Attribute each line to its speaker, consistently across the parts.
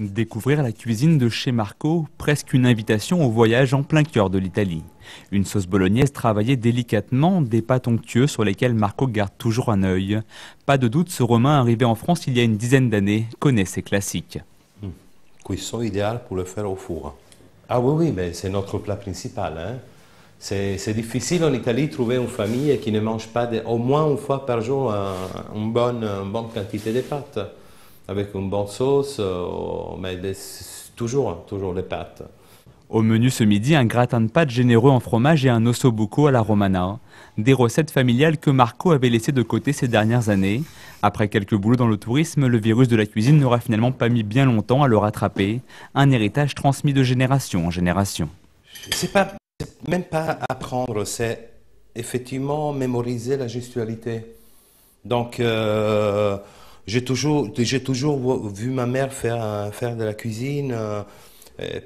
Speaker 1: Découvrir la cuisine de chez Marco, presque une invitation au voyage en plein cœur de l'Italie. Une sauce bolognaise travaillée délicatement, des pâtes onctueuses sur lesquelles Marco garde toujours un œil. Pas de doute, ce Romain, arrivé en France il y a une dizaine d'années, connaît ses classiques.
Speaker 2: Hmm. Cuisson idéal pour le faire au four. Hein. Ah oui, oui, mais c'est notre plat principal. Hein. C'est difficile en Italie de trouver une famille qui ne mange pas au moins une fois par jour une bonne, une bonne quantité de pâtes. Avec une bonne sauce, on euh, met toujours, toujours les pâtes.
Speaker 1: Au menu ce midi, un gratin de pâtes généreux en fromage et un osso buco à la romana. Des recettes familiales que Marco avait laissées de côté ces dernières années. Après quelques boulots dans le tourisme, le virus de la cuisine n'aura finalement pas mis bien longtemps à le rattraper. Un héritage transmis de génération en génération.
Speaker 2: C'est pas, même pas apprendre, c'est effectivement mémoriser la gestualité. Donc, euh, j'ai toujours, j'ai toujours vu ma mère faire, euh, faire de la cuisine. Euh,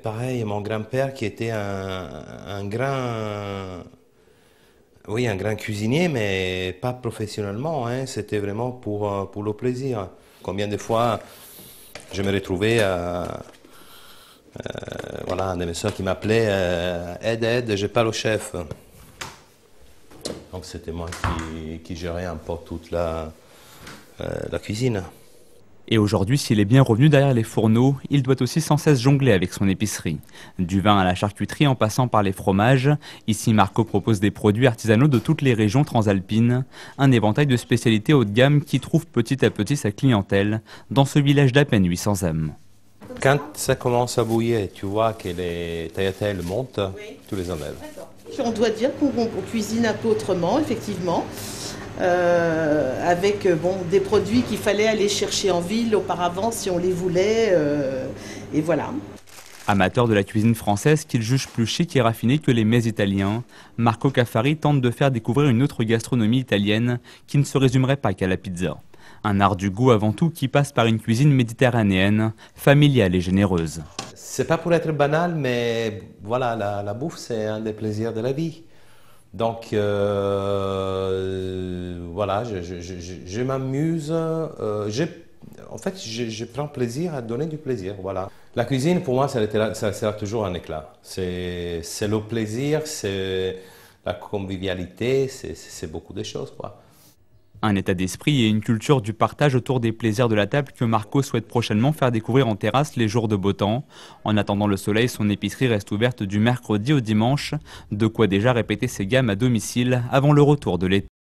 Speaker 2: pareil, mon grand-père qui était un, un grand... Oui, un cuisinier, mais pas professionnellement. Hein. C'était vraiment pour, euh, pour le plaisir. Combien de fois je me retrouvais voilà, un de mes soeurs qui m'appelait Aide, aide, j'ai pas le chef. Donc c'était moi qui, qui gérais un peu
Speaker 1: toute la, euh, la cuisine. Et aujourd'hui, s'il est bien revenu derrière les fourneaux, il doit aussi sans cesse jongler avec son épicerie. Du vin à la charcuterie en passant par les fromages, ici Marco propose des produits artisanaux de toutes les régions transalpines, un éventail de spécialités haut de gamme qui trouve petit à petit sa clientèle dans ce village d'à peine 800 âmes.
Speaker 2: Quand ça commence à bouillir, tu vois que les tagliatelles montent, tu tous les enlèves. On doit dire qu'on cuisine un peu autrement, effectivement. Euh, avec euh, bon, des produits qu'il fallait aller chercher en ville auparavant si on les voulait. Euh, et voilà.
Speaker 1: Amateur de la cuisine française qu'il juge plus chic et raffiné que les mets italiens, Marco Caffari tente de faire découvrir une autre gastronomie italienne qui ne se résumerait pas qu'à la pizza. Un art du goût avant tout qui passe par une cuisine méditerranéenne, familiale et généreuse.
Speaker 2: C'est pas pour être banal, mais voilà, la bouffe, c'est un des plaisirs de la vie. Donc euh, voilà, je, m'amuse. Euh, en fait, je, prends plaisir à donner du plaisir. Voilà. La cuisine, pour moi, ça, ça toujours un éclat. C'est le plaisir, c'est la convivialité, c'est beaucoup de choses. Quoi.
Speaker 1: Un état d'esprit et une culture du partage autour des plaisirs de la table que Marco souhaite prochainement faire découvrir en terrasse les jours de beau temps. En attendant le soleil, son épicerie reste ouverte du mercredi au dimanche, de quoi déjà répéter ses gammes à domicile avant le retour de l'été.